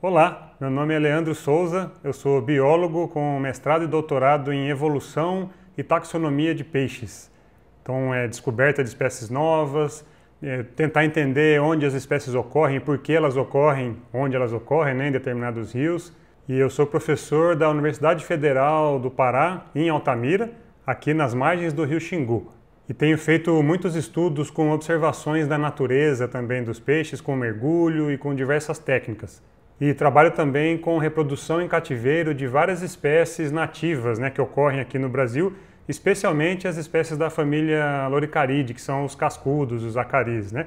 Olá, meu nome é Leandro Souza, eu sou biólogo com mestrado e doutorado em evolução e taxonomia de peixes. Então, é descoberta de espécies novas, é tentar entender onde as espécies ocorrem, por que elas ocorrem, onde elas ocorrem né, em determinados rios. E eu sou professor da Universidade Federal do Pará, em Altamira, aqui nas margens do rio Xingu. E tenho feito muitos estudos com observações da natureza também dos peixes, com mergulho e com diversas técnicas. E trabalho também com reprodução em cativeiro de várias espécies nativas né, que ocorrem aqui no Brasil, especialmente as espécies da família Loricaride, que são os cascudos, os acaris. Né?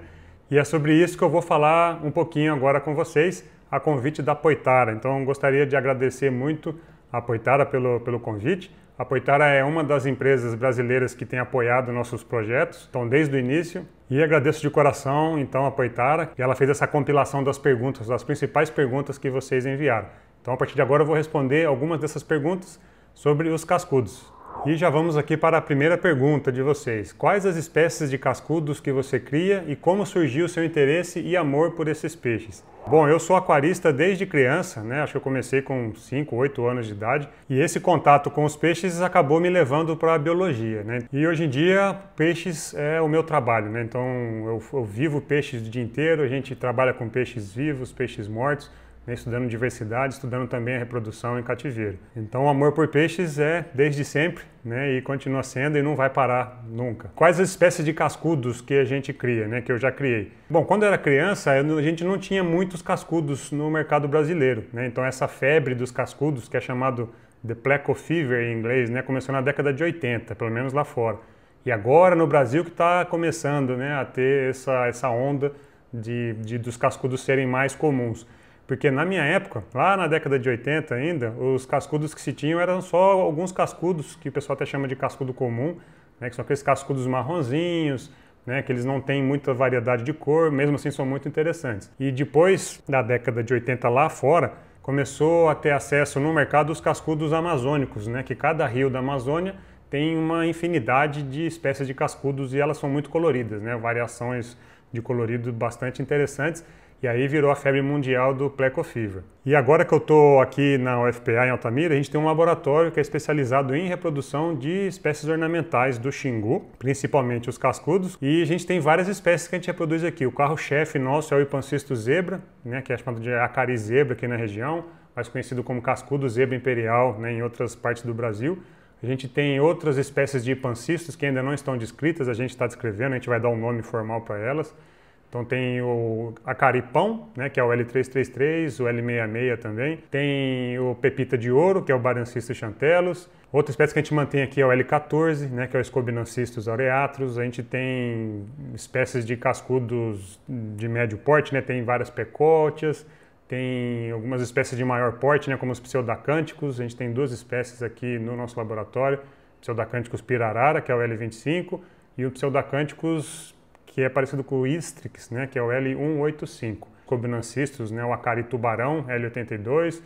E é sobre isso que eu vou falar um pouquinho agora com vocês, a convite da Poitara. Então, gostaria de agradecer muito a Poitara pelo, pelo convite. A Poitara é uma das empresas brasileiras que tem apoiado nossos projetos, então, desde o início, e agradeço de coração, então, a Poitara, que ela fez essa compilação das perguntas, das principais perguntas que vocês enviaram. Então, a partir de agora, eu vou responder algumas dessas perguntas sobre os cascudos. E já vamos aqui para a primeira pergunta de vocês. Quais as espécies de cascudos que você cria e como surgiu o seu interesse e amor por esses peixes? Bom, eu sou aquarista desde criança, né? Acho que eu comecei com 5, 8 anos de idade, e esse contato com os peixes acabou me levando para a biologia, né? E hoje em dia, peixes é o meu trabalho, né? Então, eu, eu vivo peixes o dia inteiro, a gente trabalha com peixes vivos, peixes mortos, né, estudando diversidade, estudando também a reprodução em cativeiro. Então, o amor por peixes é desde sempre né, e continua sendo e não vai parar nunca. Quais as espécies de cascudos que a gente cria, né, que eu já criei? Bom, quando eu era criança, eu, a gente não tinha muitos cascudos no mercado brasileiro. Né? Então, essa febre dos cascudos, que é chamado The Pleco Fever em inglês, né, começou na década de 80, pelo menos lá fora. E agora no Brasil que está começando né, a ter essa, essa onda de, de, dos cascudos serem mais comuns. Porque na minha época, lá na década de 80 ainda, os cascudos que se tinham eram só alguns cascudos, que o pessoal até chama de cascudo comum, né, que são aqueles cascudos marronzinhos, né, que eles não têm muita variedade de cor, mesmo assim são muito interessantes. E depois da década de 80 lá fora, começou a ter acesso no mercado os cascudos amazônicos, né, que cada rio da Amazônia tem uma infinidade de espécies de cascudos e elas são muito coloridas, né, variações de colorido bastante interessantes e aí virou a febre mundial do Pleco Fever. E agora que eu estou aqui na UFPA em Altamira, a gente tem um laboratório que é especializado em reprodução de espécies ornamentais do Xingu, principalmente os cascudos, e a gente tem várias espécies que a gente reproduz aqui. O carro-chefe nosso é o Ipancisto zebra, né, que é chamado de acari zebra aqui na região, mais conhecido como cascudo zebra imperial né, em outras partes do Brasil. A gente tem outras espécies de pancistos que ainda não estão descritas, a gente está descrevendo, a gente vai dar um nome formal para elas. Então tem o acaripão, né, que é o L333, o L66 também. Tem o pepita de ouro, que é o Barancistus chantelos. Outra espécie que a gente mantém aqui é o L14, né, que é o Scobinancistus aureatrus. A gente tem espécies de cascudos de médio porte, né, tem várias pecótias, tem algumas espécies de maior porte, né, como os pseudacânticos. A gente tem duas espécies aqui no nosso laboratório, Pseudacânticos pirarara, que é o L25, e o Pseudacânticos que é parecido com o Istrix, né, que é o L185. Cobinancistros, né, o acari tubarão L82,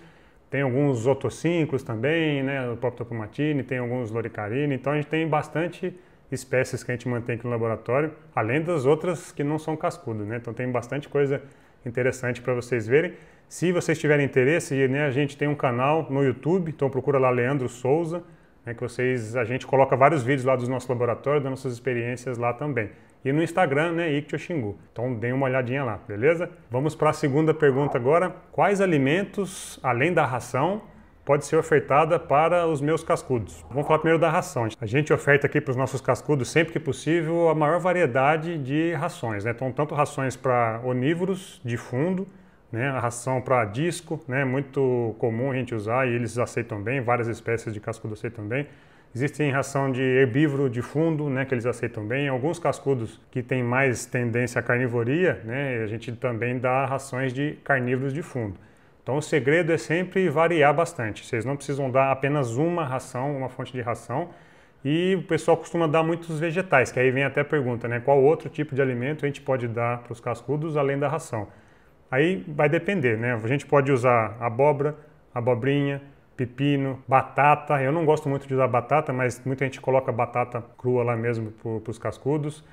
tem alguns otocínclos também, né, o próprio topomatine, tem alguns loricarini, então a gente tem bastante espécies que a gente mantém aqui no laboratório, além das outras que não são cascudas. né? Então tem bastante coisa interessante para vocês verem. Se vocês tiverem interesse, né, a gente tem um canal no YouTube, então procura lá Leandro Souza, né, que vocês a gente coloca vários vídeos lá dos nossos laboratórios, das nossas experiências lá também e no Instagram, né, Ictio Xingu. Então dê uma olhadinha lá, beleza? Vamos para a segunda pergunta agora. Quais alimentos, além da ração, pode ser ofertada para os meus cascudos. Vamos falar primeiro da ração. A gente oferta aqui para os nossos cascudos, sempre que possível, a maior variedade de rações. Né? Então, tanto rações para onívoros de fundo, né? a ração para disco, né? muito comum a gente usar e eles aceitam bem, várias espécies de cascudo aceitam bem. Existem ração de herbívoro de fundo, né, que eles aceitam bem. Alguns cascudos que têm mais tendência à carnivoria, né, a gente também dá rações de carnívoros de fundo. Então o segredo é sempre variar bastante. Vocês não precisam dar apenas uma ração, uma fonte de ração. E o pessoal costuma dar muitos vegetais, que aí vem até a pergunta, né, qual outro tipo de alimento a gente pode dar para os cascudos além da ração? Aí vai depender, né? A gente pode usar abóbora, abobrinha, pepino, batata. Eu não gosto muito de usar batata, mas muita gente coloca batata crua lá mesmo para os cascudos.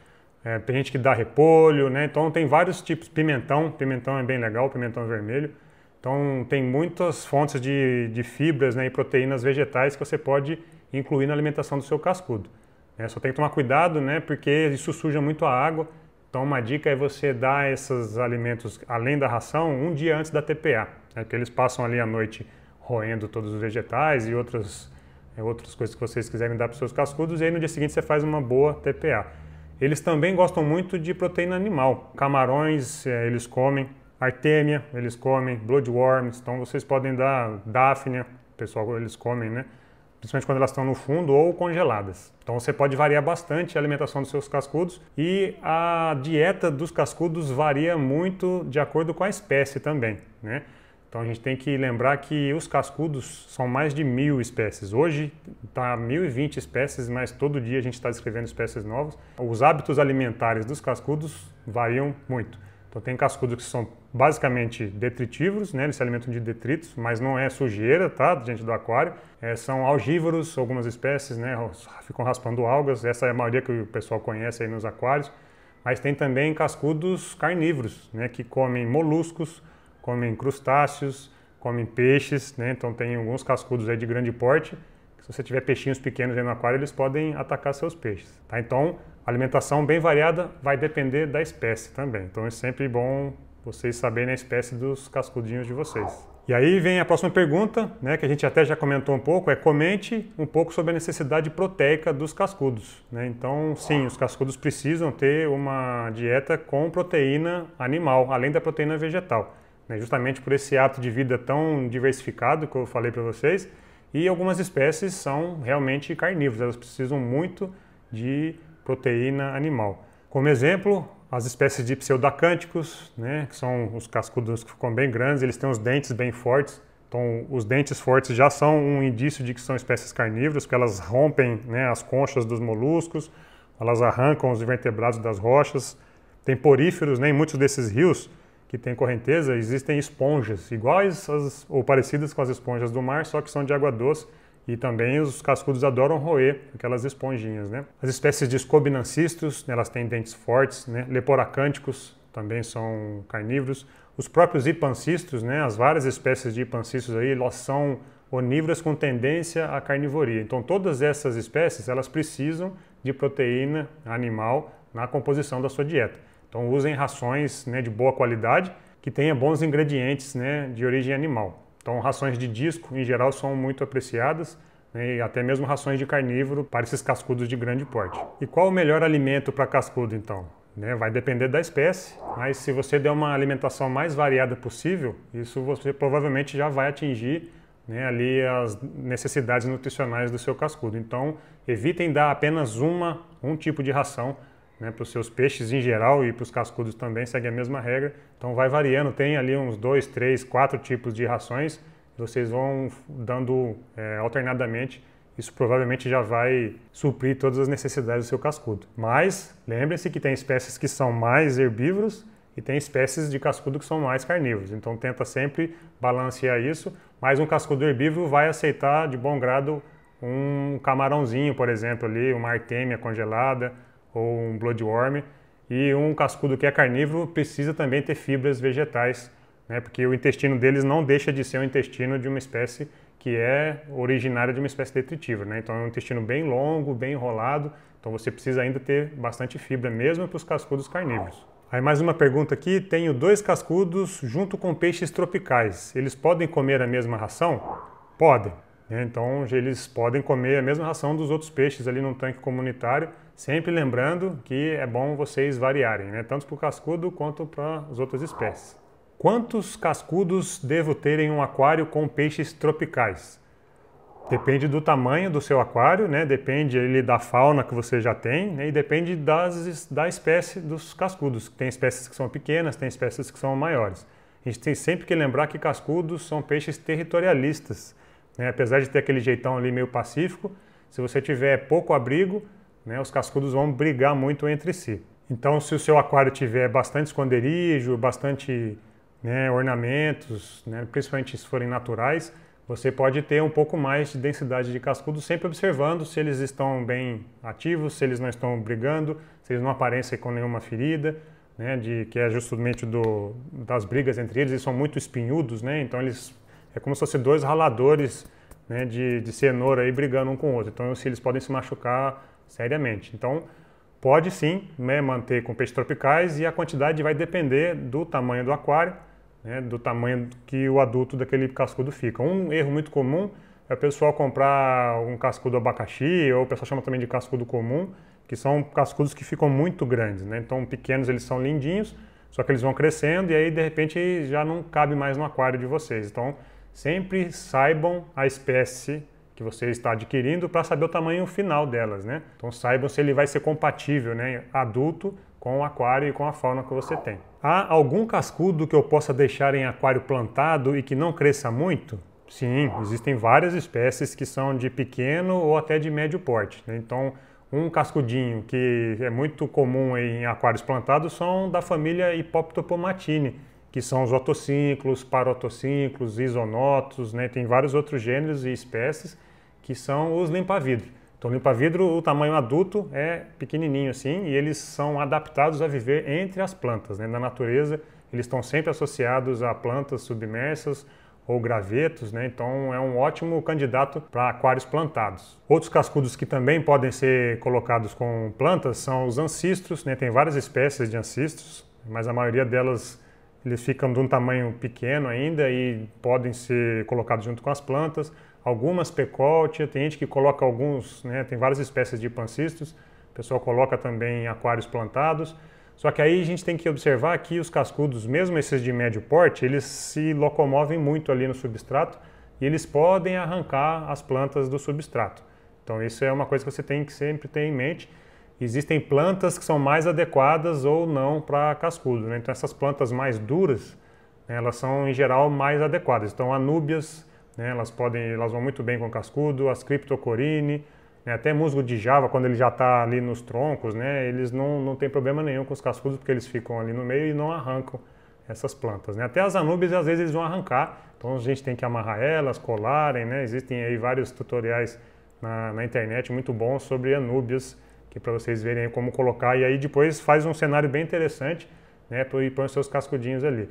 É, tem gente que dá repolho, né? Então tem vários tipos. Pimentão, pimentão é bem legal, pimentão vermelho. Então tem muitas fontes de, de fibras né, e proteínas vegetais que você pode incluir na alimentação do seu cascudo. É, só tem que tomar cuidado, né? Porque isso suja muito a água. Então uma dica é você dar esses alimentos, além da ração, um dia antes da TPA. Né? Porque eles passam ali à noite roendo todos os vegetais e outras, é, outras coisas que vocês quiserem dar para os seus cascudos, e aí no dia seguinte você faz uma boa TPA. Eles também gostam muito de proteína animal. Camarões é, eles comem, artêmia eles comem, bloodworms, então vocês podem dar daphnia pessoal eles comem, né? principalmente quando elas estão no fundo ou congeladas. Então você pode variar bastante a alimentação dos seus cascudos e a dieta dos cascudos varia muito de acordo com a espécie também, né? Então a gente tem que lembrar que os cascudos são mais de mil espécies. Hoje está 1.020 espécies, mas todo dia a gente está descrevendo espécies novas. Os hábitos alimentares dos cascudos variam muito. Então tem cascudos que são basicamente detritívoros, né? eles se alimentam de detritos, mas não é sujeira, tá, gente do aquário. É, são algívoros, algumas espécies, né, ficam raspando algas. Essa é a maioria que o pessoal conhece aí nos aquários. Mas tem também cascudos carnívoros, né, que comem moluscos, comem crustáceos, comem peixes, né? Então tem alguns cascudos aí de grande porte. Se você tiver peixinhos pequenos aí no aquário, eles podem atacar seus peixes. Tá? Então, alimentação bem variada vai depender da espécie também. Então é sempre bom vocês saberem a espécie dos cascudinhos de vocês. E aí vem a próxima pergunta, né, que a gente até já comentou um pouco, é comente um pouco sobre a necessidade proteica dos cascudos. Né? Então, sim, os cascudos precisam ter uma dieta com proteína animal, além da proteína vegetal né, justamente por esse hábito de vida tão diversificado que eu falei para vocês. E algumas espécies são realmente carnívoras, elas precisam muito de proteína animal. Como exemplo, as espécies de pseudacânticos, né, que são os cascudos que ficam bem grandes, eles têm os dentes bem fortes. Então, os dentes fortes já são um indício de que são espécies carnívoras, porque elas rompem né, as conchas dos moluscos, elas arrancam os vertebrados das rochas. Tem poríferos, né, em muitos desses rios, que tem correnteza, existem esponjas iguais às, ou parecidas com as esponjas do mar, só que são de água doce e também os cascudos adoram roer aquelas esponjinhas, né? As espécies de escobinancistos, né, elas têm dentes fortes, né? Leporacânticos também são carnívoros. Os próprios hipancistos, né? As várias espécies de hipancistos aí, elas são onívoras com tendência à carnivoria. Então todas essas espécies, elas precisam de proteína animal na composição da sua dieta. Então usem rações né, de boa qualidade que tenha bons ingredientes né, de origem animal. Então rações de disco em geral são muito apreciadas né, e até mesmo rações de carnívoro para esses cascudos de grande porte. E qual o melhor alimento para cascudo então? Né, vai depender da espécie, mas se você der uma alimentação mais variada possível, isso você provavelmente já vai atingir né, ali as necessidades nutricionais do seu cascudo. Então, evitem dar apenas uma, um tipo de ração né, para os seus peixes em geral e para os cascudos também segue a mesma regra. Então vai variando, tem ali uns dois, três, quatro tipos de rações. Vocês vão dando é, alternadamente. Isso provavelmente já vai suprir todas as necessidades do seu cascudo. Mas lembrem-se que tem espécies que são mais herbívoros e tem espécies de cascudo que são mais carnívoros. Então tenta sempre balancear isso. Mas um cascudo herbívoro vai aceitar de bom grado um camarãozinho, por exemplo, ali, uma artêmia congelada ou um bloodworm. E um cascudo que é carnívoro precisa também ter fibras vegetais, né, porque o intestino deles não deixa de ser o intestino de uma espécie que é originária de uma espécie detritiva. Né? Então é um intestino bem longo, bem enrolado, então você precisa ainda ter bastante fibra, mesmo para os cascudos carnívoros. Aí mais uma pergunta aqui. Tenho dois cascudos junto com peixes tropicais. Eles podem comer a mesma ração? Podem. Né? Então eles podem comer a mesma ração dos outros peixes ali num tanque comunitário, sempre lembrando que é bom vocês variarem, né? tanto para o cascudo quanto para as outras espécies. Quantos cascudos devo ter em um aquário com peixes tropicais? Depende do tamanho do seu aquário, né? depende ele, da fauna que você já tem né? e depende das, da espécie dos cascudos. Tem espécies que são pequenas, tem espécies que são maiores. A gente tem sempre que lembrar que cascudos são peixes territorialistas. Né? Apesar de ter aquele jeitão ali meio pacífico, se você tiver pouco abrigo, né, os cascudos vão brigar muito entre si. Então, se o seu aquário tiver bastante esconderijo, bastante né, ornamentos, né, principalmente se forem naturais, você pode ter um pouco mais de densidade de cascudo, sempre observando se eles estão bem ativos, se eles não estão brigando, se eles não aparecem com nenhuma ferida, né, de, que é justamente do, das brigas entre eles. Eles são muito espinhudos, né, então eles é como se fossem dois raladores né, de, de cenoura aí brigando um com o outro. Então, os cílios podem se machucar seriamente. Então, pode sim né, manter com peixes tropicais e a quantidade vai depender do tamanho do aquário, né, do tamanho que o adulto daquele cascudo fica. Um erro muito comum é o pessoal comprar um cascudo abacaxi, ou o pessoal chama também de cascudo comum, que são cascudos que ficam muito grandes. Né? Então, pequenos eles são lindinhos, só que eles vão crescendo e aí de repente já não cabe mais no aquário de vocês. Então, Sempre saibam a espécie que você está adquirindo para saber o tamanho final delas, né? Então saibam se ele vai ser compatível, né, adulto com o aquário e com a fauna que você tem. Há algum cascudo que eu possa deixar em aquário plantado e que não cresça muito? Sim, existem várias espécies que são de pequeno ou até de médio porte. Né? Então, um cascudinho que é muito comum em aquários plantados são da família Hipoptopomatine, que são os otociclos, parotociclos, isonotos, né? tem vários outros gêneros e espécies que são os limpa-vidro. Então, limpa-vidro, o tamanho adulto é pequenininho assim e eles são adaptados a viver entre as plantas. Né? Na natureza, eles estão sempre associados a plantas submersas ou gravetos, né? então é um ótimo candidato para aquários plantados. Outros cascudos que também podem ser colocados com plantas são os ancistros, né? tem várias espécies de ancistros, mas a maioria delas eles ficam de um tamanho pequeno ainda e podem ser colocados junto com as plantas. Algumas pecóltea, tem gente que coloca alguns, né, tem várias espécies de pancistos. O pessoal coloca também em aquários plantados. Só que aí a gente tem que observar que os cascudos, mesmo esses de médio porte, eles se locomovem muito ali no substrato e eles podem arrancar as plantas do substrato. Então isso é uma coisa que você tem que sempre ter em mente existem plantas que são mais adequadas ou não para cascudo. Né? Então essas plantas mais duras, né, elas são em geral mais adequadas. Então anúbias, né, elas podem, elas vão muito bem com cascudo, as criptocorine, né, até musgo de java quando ele já está ali nos troncos, né, eles não, não tem problema nenhum com os cascudos porque eles ficam ali no meio e não arrancam essas plantas. Né. Até as anúbias às vezes eles vão arrancar, então a gente tem que amarrar elas, colarem, existem aí vários tutoriais na, na internet muito bons sobre anúbias, aqui para vocês verem como colocar. E aí depois faz um cenário bem interessante, né? E põe os seus cascudinhos ali.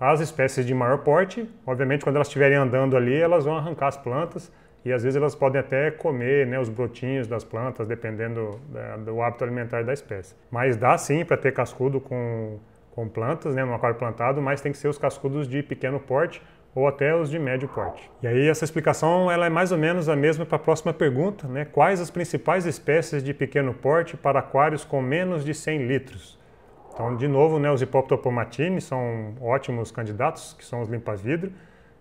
As espécies de maior porte, obviamente, quando elas estiverem andando ali, elas vão arrancar as plantas e às vezes elas podem até comer né, os brotinhos das plantas, dependendo da, do hábito alimentar da espécie. Mas dá sim para ter cascudo com, com plantas, né, no aquário plantado, mas tem que ser os cascudos de pequeno porte, ou até os de médio porte. E aí essa explicação ela é mais ou menos a mesma para a próxima pergunta, né? Quais as principais espécies de pequeno porte para aquários com menos de 100 litros? Então, de novo, né, os hipoptopomatini são ótimos candidatos, que são os limpa-vidro.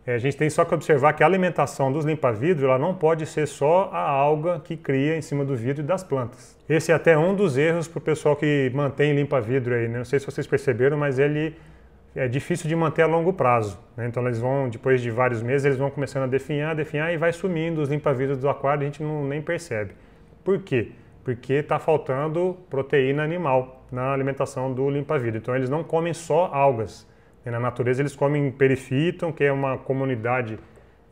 É, a gente tem só que observar que a alimentação dos limpa-vidro ela não pode ser só a alga que cria em cima do vidro e das plantas. Esse é até um dos erros para o pessoal que mantém limpa-vidro aí. Né? Não sei se vocês perceberam, mas ele é difícil de manter a longo prazo. Né? Então eles vão, depois de vários meses, eles vão começando a definhar, definhar e vai sumindo os limpa-vidros do aquário, a gente não, nem percebe. Por quê? Porque está faltando proteína animal na alimentação do limpa-vidro. Então eles não comem só algas. E né? na natureza eles comem perifiton, que é uma comunidade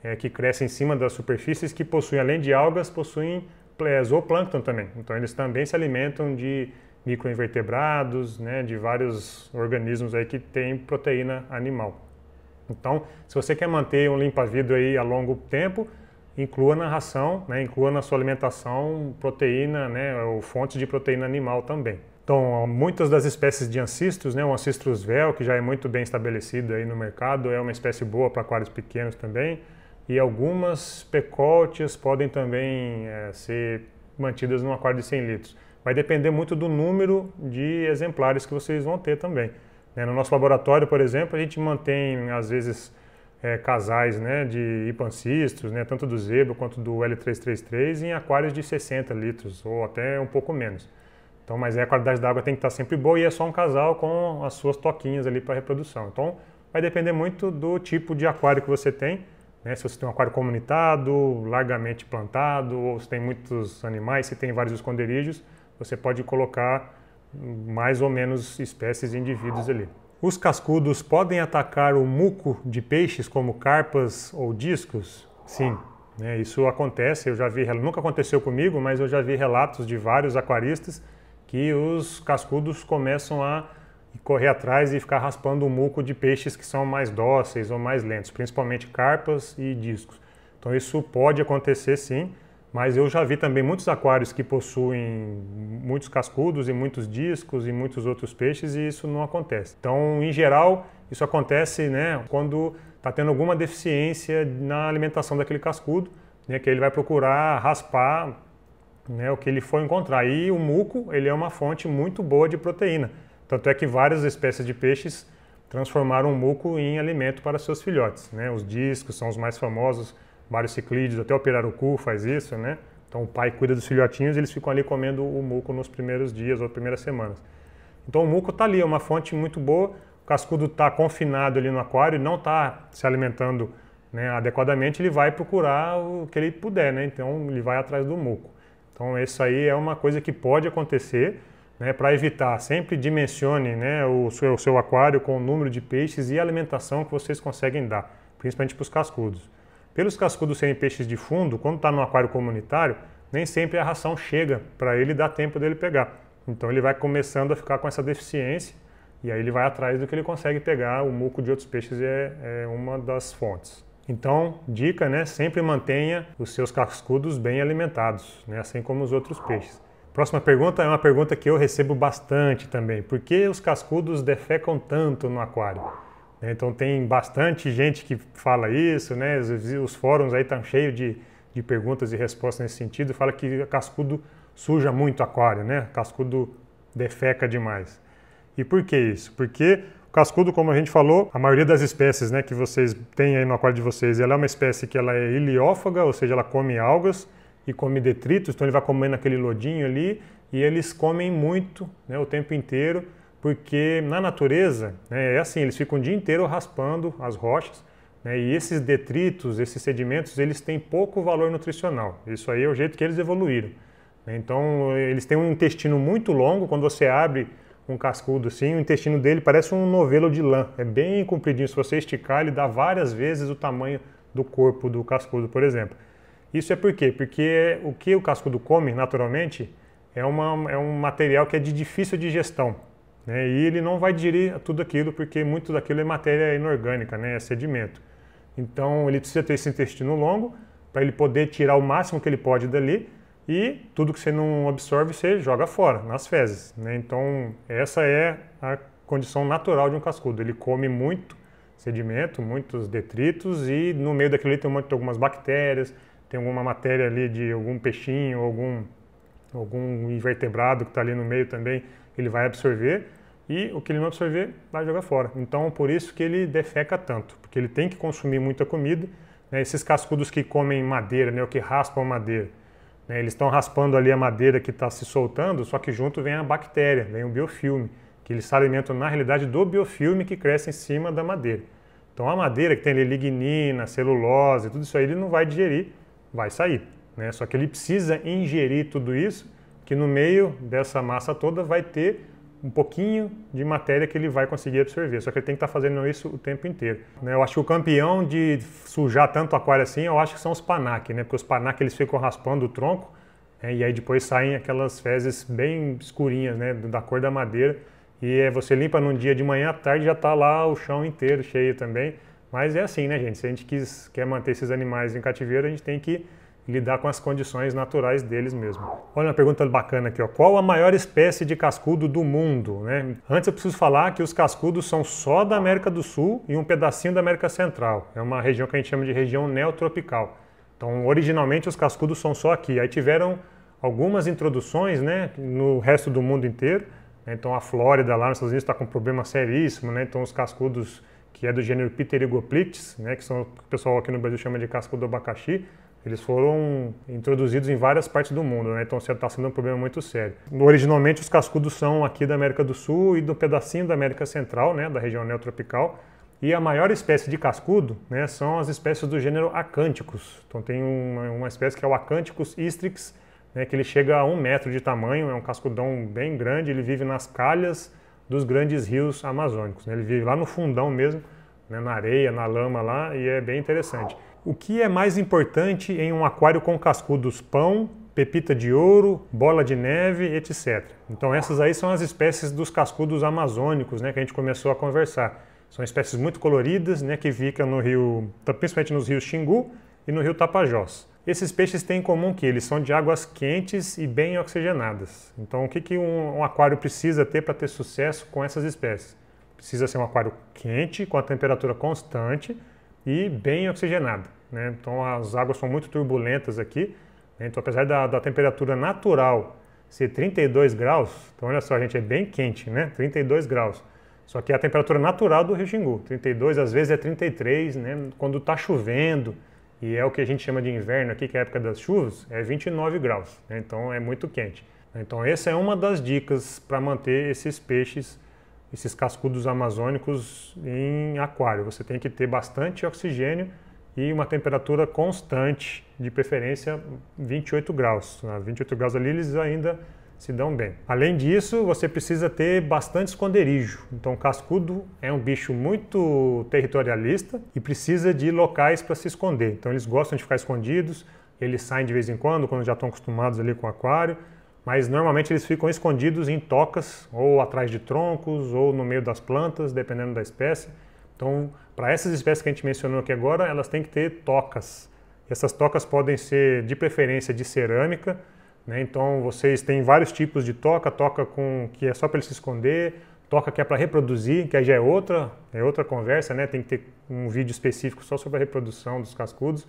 é, que cresce em cima das superfícies que possuem, além de algas, possuem é, zooplâncton também. Então eles também se alimentam de microinvertebrados, né, de vários organismos aí que tem proteína animal. Então, se você quer manter um limpa-vidro aí a longo tempo, inclua na ração, né, inclua na sua alimentação proteína, né, ou fonte de proteína animal também. Então, muitas das espécies de ancistros, né, o ancistros vel, que já é muito bem estabelecido aí no mercado, é uma espécie boa para aquários pequenos também, e algumas pecótias podem também é, ser mantidas num aquário de 100 litros vai depender muito do número de exemplares que vocês vão ter também. Né? No nosso laboratório, por exemplo, a gente mantém, às vezes, é, casais né, de hipancistos, né, tanto do zebra quanto do L333, em aquários de 60 litros ou até um pouco menos. Então, mas a qualidade da água tem que estar sempre boa e é só um casal com as suas toquinhas ali para reprodução. Então, vai depender muito do tipo de aquário que você tem. Né? Se você tem um aquário comunitado, largamente plantado, ou se tem muitos animais, se tem vários esconderijos você pode colocar mais ou menos espécies de indivíduos ali. Os cascudos podem atacar o muco de peixes como carpas ou discos? Sim, né, isso acontece. Eu já vi, nunca aconteceu comigo, mas eu já vi relatos de vários aquaristas que os cascudos começam a correr atrás e ficar raspando o muco de peixes que são mais dóceis ou mais lentos, principalmente carpas e discos. Então isso pode acontecer sim. Mas eu já vi também muitos aquários que possuem muitos cascudos e muitos discos e muitos outros peixes e isso não acontece. Então, em geral, isso acontece né, quando está tendo alguma deficiência na alimentação daquele cascudo, né, que ele vai procurar raspar né, o que ele for encontrar. E o muco ele é uma fonte muito boa de proteína. Tanto é que várias espécies de peixes transformaram o muco em alimento para seus filhotes. Né? Os discos são os mais famosos, vários ciclídeos, até o pirarucu faz isso, né? Então o pai cuida dos filhotinhos e eles ficam ali comendo o muco nos primeiros dias ou primeiras semanas. Então o muco está ali, é uma fonte muito boa. O cascudo está confinado ali no aquário, não está se alimentando né, adequadamente, ele vai procurar o que ele puder, né? Então ele vai atrás do muco. Então isso aí é uma coisa que pode acontecer, né? Para evitar, sempre dimensione né, o, seu, o seu aquário com o número de peixes e a alimentação que vocês conseguem dar, principalmente para os cascudos. Pelos cascudos serem peixes de fundo, quando está no aquário comunitário, nem sempre a ração chega para ele dar tempo dele pegar. Então ele vai começando a ficar com essa deficiência e aí ele vai atrás do que ele consegue pegar. O muco de outros peixes é, é uma das fontes. Então, dica, né? Sempre mantenha os seus cascudos bem alimentados, né? assim como os outros peixes. Próxima pergunta é uma pergunta que eu recebo bastante também. Por que os cascudos defecam tanto no aquário? Né? Então tem bastante gente que fala isso, né? Os fóruns aí estão cheios de, de perguntas e respostas nesse sentido. Fala que cascudo suja muito aquário, né? Cascudo defeca demais. E por que isso? Porque o cascudo, como a gente falou, a maioria das espécies né, que vocês têm aí no aquário de vocês, ela é uma espécie que ela é iliófaga, ou seja, ela come algas e come detritos, então ele vai comendo aquele lodinho ali e eles comem muito né, o tempo inteiro porque na natureza né, é assim, eles ficam o dia inteiro raspando as rochas né, e esses detritos, esses sedimentos, eles têm pouco valor nutricional. Isso aí é o jeito que eles evoluíram. Né. Então, eles têm um intestino muito longo, quando você abre um cascudo assim, o intestino dele parece um novelo de lã, é bem compridinho. Se você esticar, ele dá várias vezes o tamanho do corpo do cascudo, por exemplo. Isso é por quê? Porque o que o cascudo come naturalmente é, uma, é um material que é de difícil digestão. Né? E ele não vai digerir tudo aquilo, porque muito daquilo é matéria inorgânica, né? é sedimento. Então ele precisa ter esse intestino longo para ele poder tirar o máximo que ele pode dali e tudo que você não absorve você joga fora, nas fezes. Né? Então essa é a condição natural de um cascudo. Ele come muito sedimento, muitos detritos e no meio daquilo tem, tem algumas bactérias, tem alguma matéria ali de algum peixinho, algum, algum invertebrado que está ali no meio também ele vai absorver e o que ele não absorver vai jogar fora. Então, por isso que ele defeca tanto, porque ele tem que consumir muita comida. Né? Esses cascudos que comem madeira, né? o que raspam madeira, né? eles estão raspando ali a madeira que está se soltando, só que junto vem a bactéria, vem o biofilme, que eles se alimentam, na realidade, do biofilme que cresce em cima da madeira. Então, a madeira que tem ali lignina, celulose, tudo isso aí, ele não vai digerir, vai sair. Né? Só que ele precisa ingerir tudo isso que no meio dessa massa toda vai ter um pouquinho de matéria que ele vai conseguir absorver. Só que ele tem que estar tá fazendo isso o tempo inteiro. Né? Eu acho que o campeão de sujar tanto aquário assim, eu acho que são os panac, né? Porque os panac eles ficam raspando o tronco né? e aí depois saem aquelas fezes bem escurinhas, né? Da cor da madeira. E é, você limpa num dia de manhã, à tarde já está lá o chão inteiro cheio também. Mas é assim, né, gente? Se a gente quis, quer manter esses animais em cativeiro, a gente tem que lidar com as condições naturais deles mesmo. Olha uma pergunta bacana aqui, ó. qual a maior espécie de cascudo do mundo? Né? Antes eu preciso falar que os cascudos são só da América do Sul e um pedacinho da América Central. É uma região que a gente chama de região neotropical. Então, originalmente os cascudos são só aqui. Aí tiveram algumas introduções né, no resto do mundo inteiro. Então, a Flórida lá nos Estados Unidos está com um problema seríssimo. Né? Então, os cascudos que é do gênero Pterigoplytes, né, que são o pessoal aqui no Brasil chama de cascudo abacaxi, eles foram introduzidos em várias partes do mundo, né? então está sendo um problema muito sério. Originalmente, os cascudos são aqui da América do Sul e do pedacinho da América Central, né? da região neotropical. E a maior espécie de cascudo né? são as espécies do gênero Acânticos. Então, tem uma, uma espécie que é o Acânticos istrix, né? que ele chega a um metro de tamanho, é um cascudão bem grande, ele vive nas calhas dos grandes rios amazônicos. Né? Ele vive lá no fundão mesmo, né? na areia, na lama lá, e é bem interessante. O que é mais importante em um aquário com cascudos pão, pepita de ouro, bola de neve, etc. Então essas aí são as espécies dos cascudos amazônicos, né, que a gente começou a conversar. São espécies muito coloridas, né, que ficam no rio, principalmente nos rios Xingu e no rio Tapajós. Esses peixes têm em comum que eles são de águas quentes e bem oxigenadas. Então o que, que um, um aquário precisa ter para ter sucesso com essas espécies? Precisa ser um aquário quente, com a temperatura constante, e bem oxigenada, Né? Então as águas são muito turbulentas aqui. Né? Então apesar da, da, temperatura natural ser 32 graus, então olha só gente, é bem quente, né? 32 graus. Só que é a temperatura natural do Rio Xingu, 32 às vezes é 33, né? Quando está chovendo e é o que a gente chama de inverno aqui, que é a época das chuvas, é 29 graus. Né? Então é muito quente. Então essa é uma das dicas para manter esses peixes esses cascudos amazônicos em aquário. Você tem que ter bastante oxigênio e uma temperatura constante, de preferência 28 graus. Né? 28 graus ali eles ainda se dão bem. Além disso, você precisa ter bastante esconderijo. Então, cascudo é um bicho muito territorialista e precisa de locais para se esconder. Então, eles gostam de ficar escondidos, eles saem de vez em quando, quando já estão acostumados ali com o aquário mas normalmente eles ficam escondidos em tocas ou atrás de troncos ou no meio das plantas, dependendo da espécie. Então, para essas espécies que a gente mencionou aqui agora, elas têm que ter tocas. Essas tocas podem ser de preferência de cerâmica, né? então vocês têm vários tipos de toca, toca com que é só para ele se esconder, toca que é para reproduzir, que aí já é outra, é outra conversa, né? Tem que ter um vídeo específico só sobre a reprodução dos cascudos,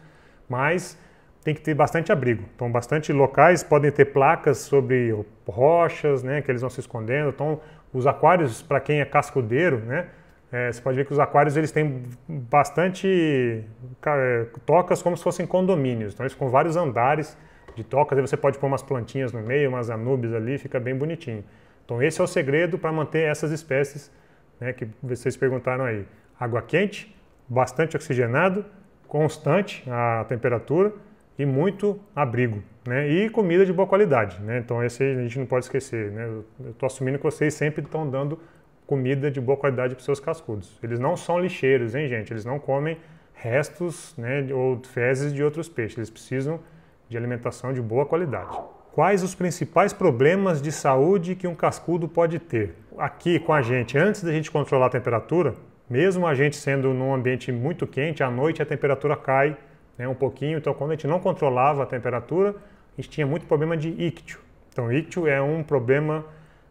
mas tem que ter bastante abrigo. Então, bastante locais podem ter placas sobre rochas, né, que eles vão se escondendo. Então, os aquários, para quem é cascudeiro, né, é, você pode ver que os aquários eles têm bastante é, tocas como se fossem condomínios. Então, eles com vários andares de tocas. Aí você pode pôr umas plantinhas no meio, umas anubis ali, fica bem bonitinho. Então, esse é o segredo para manter essas espécies né, que vocês perguntaram aí. Água quente, bastante oxigenado, constante a temperatura e muito abrigo, né? E comida de boa qualidade, né? Então esse a gente não pode esquecer, né? Eu estou assumindo que vocês sempre estão dando comida de boa qualidade para seus cascudos. Eles não são lixeiros, hein, gente? Eles não comem restos, né, ou fezes de outros peixes. Eles precisam de alimentação de boa qualidade. Quais os principais problemas de saúde que um cascudo pode ter? Aqui com a gente, antes da gente controlar a temperatura, mesmo a gente sendo num ambiente muito quente, à noite a temperatura cai né, um pouquinho. Então, quando a gente não controlava a temperatura, a gente tinha muito problema de ictio. Então, ictio é um problema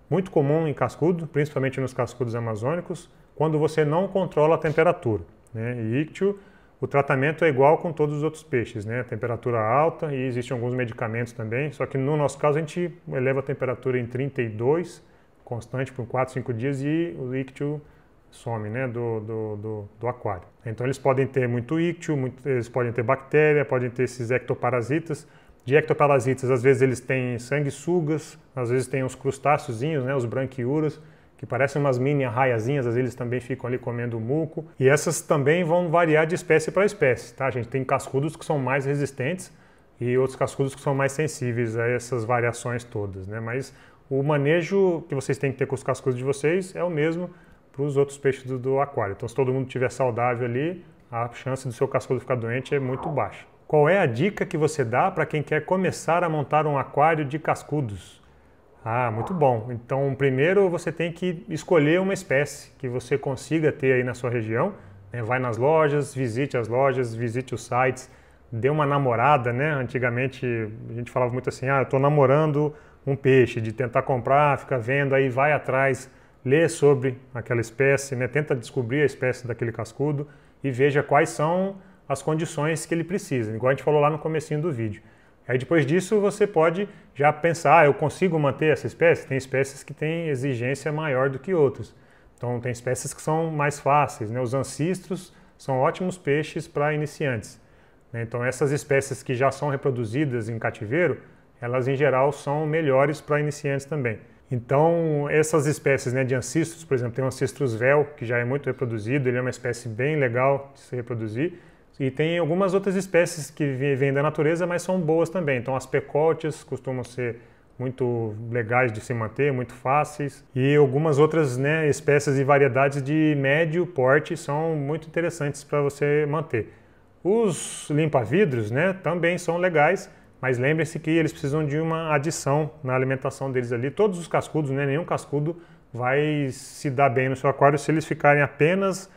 muito comum em cascudo, principalmente nos cascudos amazônicos, quando você não controla a temperatura. Né? E ictio, o tratamento é igual com todos os outros peixes, né? temperatura alta e existem alguns medicamentos também, só que no nosso caso a gente eleva a temperatura em 32, constante por 4, 5 dias e o ictio some né, do, do, do, do, aquário. Então eles podem ter muito íctio, muito, eles podem ter bactéria, podem ter esses ectoparasitas. De ectoparasitas, às vezes eles têm sanguessugas, às vezes tem os crustáceozinhos, né, os branquiuras, que parecem umas mini arraiazinhas, às vezes eles também ficam ali comendo muco. E essas também vão variar de espécie para espécie, tá, gente? Tem cascudos que são mais resistentes e outros cascudos que são mais sensíveis a essas variações todas, né? Mas o manejo que vocês têm que ter com os cascudos de vocês é o mesmo para os outros peixes do, do, aquário. Então, se todo mundo estiver saudável ali, a chance do seu cascudo ficar doente é muito baixa. Qual é a dica que você dá para quem quer começar a montar um aquário de cascudos? Ah, muito bom. Então, primeiro você tem que escolher uma espécie que você consiga ter aí na sua região. Né? Vai nas lojas, visite as lojas, visite os sites, dê uma namorada, né? Antigamente a gente falava muito assim, ah, eu estou namorando um peixe, de tentar comprar, fica vendo, aí vai atrás lê sobre aquela espécie, né? tenta descobrir a espécie daquele cascudo e veja quais são as condições que ele precisa, igual a gente falou lá no comecinho do vídeo. Aí depois disso você pode já pensar, ah, eu consigo manter essa espécie? Tem espécies que têm exigência maior do que outras. Então tem espécies que são mais fáceis, né? Os ancistros são ótimos peixes para iniciantes. Né? Então essas espécies que já são reproduzidas em cativeiro, elas em geral são melhores para iniciantes também. Então, essas espécies né, de ancestros, por exemplo, tem o ancestros vel, que já é muito reproduzido, ele é uma espécie bem legal de se reproduzir. E tem algumas outras espécies que vêm da natureza, mas são boas também. Então, as pecotes costumam ser muito legais de se manter, muito fáceis. E algumas outras né, espécies e variedades de médio porte são muito interessantes para você manter. Os limpa-vidros né, também são legais, mas lembre-se que eles precisam de uma adição na alimentação deles ali. Todos os cascudos, né? nenhum cascudo vai se dar bem no seu aquário se eles ficarem apenas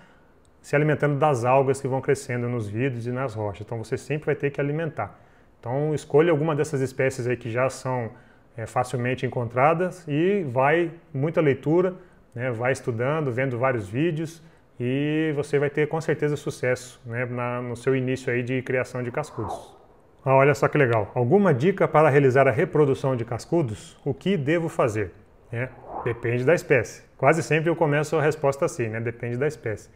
se alimentando das algas que vão crescendo nos vidros e nas rochas. Então você sempre vai ter que alimentar. Então escolha alguma dessas espécies aí que já são é, facilmente encontradas e vai muita leitura, né? vai estudando, vendo vários vídeos e você vai ter com certeza sucesso né? Na, no seu início aí de criação de cascudos. Ah, olha só que legal. Alguma dica para realizar a reprodução de cascudos? O que devo fazer? É, depende da espécie. Quase sempre eu começo a resposta assim, né? Depende da espécie.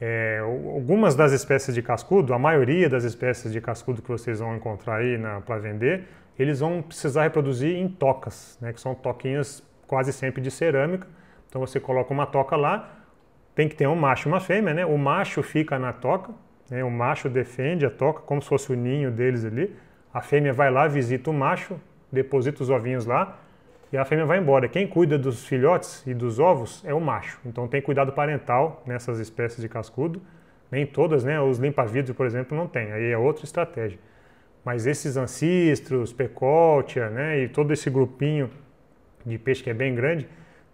É, algumas das espécies de cascudo, a maioria das espécies de cascudo que vocês vão encontrar aí para vender, eles vão precisar reproduzir em tocas, né? Que são toquinhas quase sempre de cerâmica. Então você coloca uma toca lá, tem que ter um macho e uma fêmea, né? O macho fica na toca, né? O macho defende a toca como se fosse o ninho deles ali. A fêmea vai lá, visita o macho, deposita os ovinhos lá e a fêmea vai embora. Quem cuida dos filhotes e dos ovos é o macho. Então tem cuidado parental nessas espécies de cascudo. Nem todas, né? Os limpa-vidros, por exemplo, não tem. Aí é outra estratégia. Mas esses ancestros, pecóltia, né? E todo esse grupinho de peixe que é bem grande,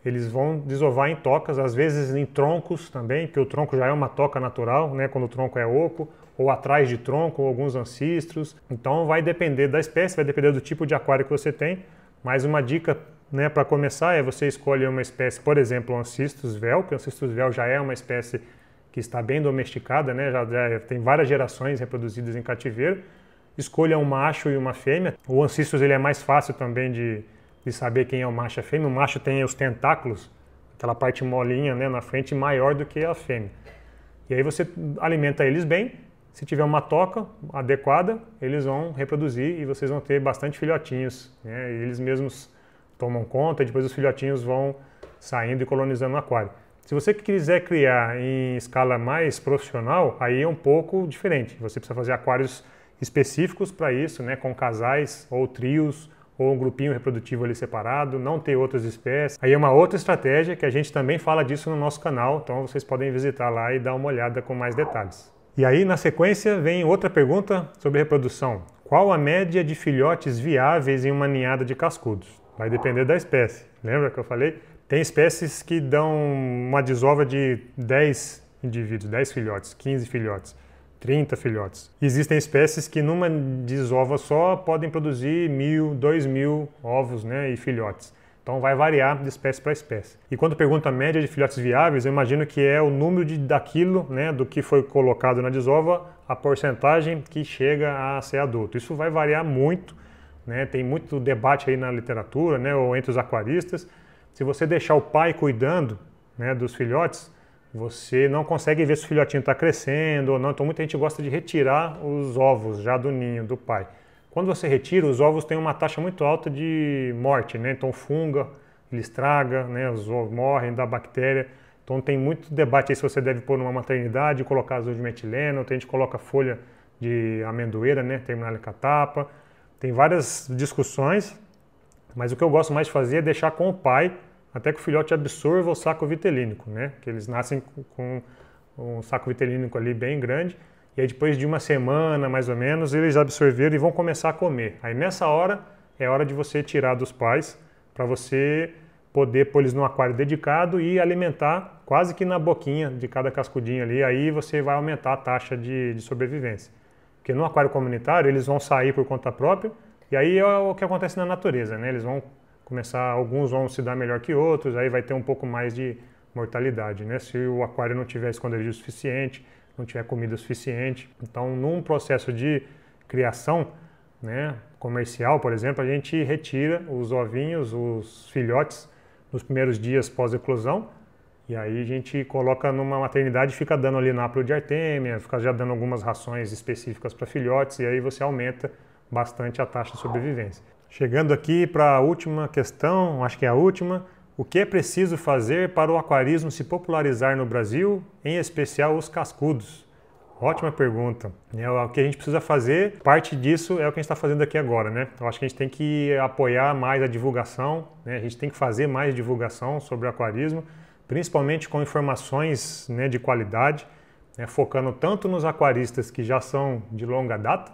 eles vão desovar em tocas, às vezes em troncos também, porque o tronco já é uma toca natural, né? Quando o tronco é oco, ou atrás de tronco, ou alguns ancestros. Então vai depender da espécie, vai depender do tipo de aquário que você tem. Mas uma dica né, para começar é você escolhe uma espécie, por exemplo, o Ancistus vel, que o Ancistus vel já é uma espécie que está bem domesticada, né, já, já, tem várias gerações reproduzidas em cativeiro. Escolha um macho e uma fêmea. O Ancistus ele é mais fácil também de, de saber quem é o macho e a fêmea. O macho tem os tentáculos, aquela parte molinha né, na frente, maior do que a fêmea. E aí você alimenta eles bem. Se tiver uma toca adequada, eles vão reproduzir e vocês vão ter bastante filhotinhos. Né? eles mesmos tomam conta, e depois os filhotinhos vão saindo e colonizando o aquário. Se você quiser criar em escala mais profissional, aí é um pouco diferente. Você precisa fazer aquários específicos para isso, né, com casais ou trios ou um grupinho reprodutivo ali separado, não ter outras espécies. Aí é uma outra estratégia que a gente também fala disso no nosso canal, então vocês podem visitar lá e dar uma olhada com mais detalhes. E aí, na sequência, vem outra pergunta sobre reprodução. Qual a média de filhotes viáveis em uma ninhada de cascudos? Vai depender da espécie. Lembra que eu falei? Tem espécies que dão uma desova de 10 indivíduos, 10 filhotes, 15 filhotes. 30 filhotes. Existem espécies que numa desova só podem produzir mil, dois mil ovos né, e filhotes. Então vai variar de espécie para espécie. E quando pergunta a média de filhotes viáveis, eu imagino que é o número de, daquilo, né, do que foi colocado na desova, a porcentagem que chega a ser adulto. Isso vai variar muito, né? Tem muito debate aí na literatura, né, ou entre os aquaristas. Se você deixar o pai cuidando, né, dos filhotes, você não consegue ver se o filhotinho está crescendo ou não. Então muita gente gosta de retirar os ovos já do ninho do pai. Quando você retira, os ovos têm uma taxa muito alta de morte, né? Então funga, ele estraga, né? Os ovos morrem da bactéria. Então tem muito debate aí se você deve pôr numa maternidade, colocar azul de metileno, tem gente que coloca folha de amendoeira, né? Terminar com a tapa. Tem várias discussões, mas o que eu gosto mais de fazer é deixar com o pai até que o filhote absorva o saco vitelínico, né? Que eles nascem com um saco vitelínico ali bem grande. E aí depois de uma semana, mais ou menos, eles absorveram e vão começar a comer. Aí nessa hora é hora de você tirar dos pais para você poder pôr eles num aquário dedicado e alimentar quase que na boquinha de cada cascudinho ali. Aí você vai aumentar a taxa de, de sobrevivência. Porque no aquário comunitário eles vão sair por conta própria e aí é o que acontece na natureza, né? Eles vão começar, alguns vão se dar melhor que outros, aí vai ter um pouco mais de mortalidade, né? Se o aquário não tiver esconderijo suficiente, não tiver comida suficiente. Então, num processo de criação, né, comercial, por exemplo, a gente retira os ovinhos, os filhotes, nos primeiros dias pós-eclosão, e aí a gente coloca numa maternidade, fica dando ali nápio de artêmia, fica já dando algumas rações específicas para filhotes, e aí você aumenta bastante a taxa de sobrevivência. Chegando aqui para a última questão, acho que é a última. O que é preciso fazer para o aquarismo se popularizar no Brasil, em especial os cascudos? Ótima pergunta. É o que a gente precisa fazer, parte disso é o que a gente está fazendo aqui agora, né? Eu acho que a gente tem que apoiar mais a divulgação, né? a gente tem que fazer mais divulgação sobre aquarismo, principalmente com informações né, de qualidade, né? focando tanto nos aquaristas que já são de longa data,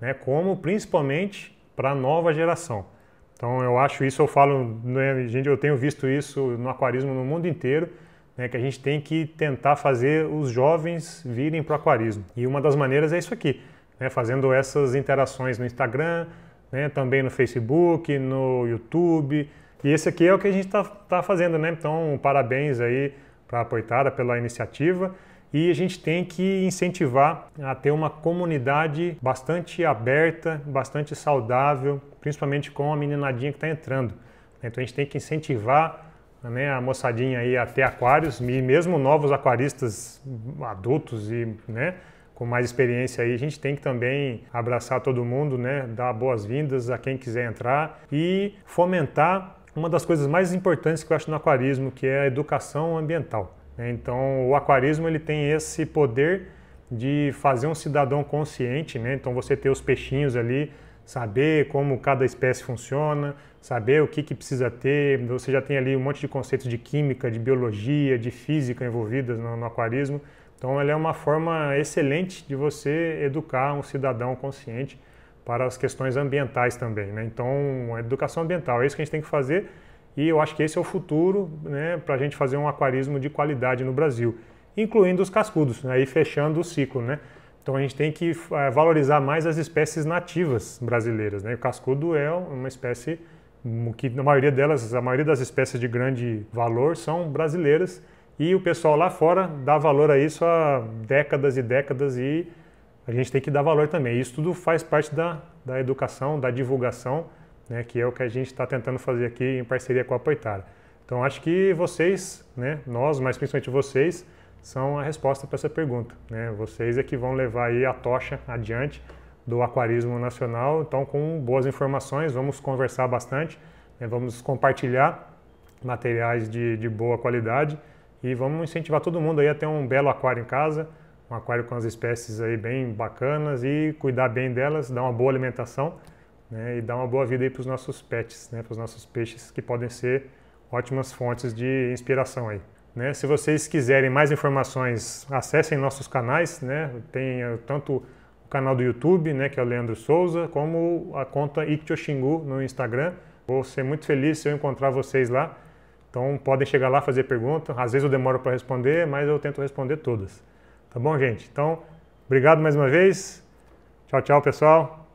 né, como principalmente para a nova geração. Então eu acho isso, eu falo, né, gente, eu tenho visto isso no aquarismo no mundo inteiro, né, que a gente tem que tentar fazer os jovens virem para o aquarismo. E uma das maneiras é isso aqui, né, fazendo essas interações no Instagram, né, também no Facebook, no YouTube. E esse aqui é o que a gente está tá fazendo, né? Então parabéns aí para a Poitada pela iniciativa e a gente tem que incentivar a ter uma comunidade bastante aberta, bastante saudável, principalmente com a meninadinha que está entrando. Né, então a gente tem que incentivar né, a moçadinha aí a ter aquários e mesmo novos aquaristas adultos e né, com mais experiência aí, a gente tem que também abraçar todo mundo, né, dar boas-vindas a quem quiser entrar e fomentar uma das coisas mais importantes que eu acho no aquarismo, que é a educação ambiental. Né? Então, o aquarismo ele tem esse poder de fazer um cidadão consciente, né? Então, você ter os peixinhos ali, saber como cada espécie funciona, saber o que, que precisa ter. Você já tem ali um monte de conceitos de química, de biologia, de física envolvidas no, no aquarismo. Então, ela é uma forma excelente de você educar um cidadão consciente para as questões ambientais também. Né? Então, a educação ambiental é isso que a gente tem que fazer e eu acho que esse é o futuro né, para a gente fazer um aquarismo de qualidade no Brasil, incluindo os cascudos, né, aí né, fechando o ciclo. Né? Então a gente tem que eh, valorizar mais as espécies nativas brasileiras. Né? O cascudo é uma espécie que na maioria delas, a maioria das espécies de grande valor são brasileiras e o pessoal lá fora dá valor a isso há décadas e décadas e a gente tem que dar valor também. Isso tudo faz parte da, da educação, da divulgação né, que é o que a gente está tentando fazer aqui em parceria com a Poitara. Então, acho que vocês, né, nós, mas principalmente vocês, são a resposta para essa pergunta. Né? Vocês é que vão levar aí a tocha adiante do aquarismo nacional. Então, com boas informações, vamos conversar bastante, né? vamos compartilhar materiais de, de boa qualidade e vamos incentivar todo mundo aí a ter um belo aquário em casa, um aquário com as espécies aí bem bacanas e cuidar bem delas, dar uma boa alimentação né, e dar uma boa vida aí para os nossos pets, né, para os nossos peixes, que podem ser ótimas fontes de inspiração aí. Né? Se vocês quiserem mais informações, acessem nossos canais, né? tem eh, tanto o canal do YouTube, né, que é o Leandro Souza, como a conta Xingu no Instagram. Vou ser muito feliz se eu encontrar vocês lá. Então podem chegar lá, fazer pergunta. Às vezes eu demoro para responder, mas eu tento responder todas. Tá bom, gente? Então, obrigado mais uma vez. Tchau, tchau, pessoal.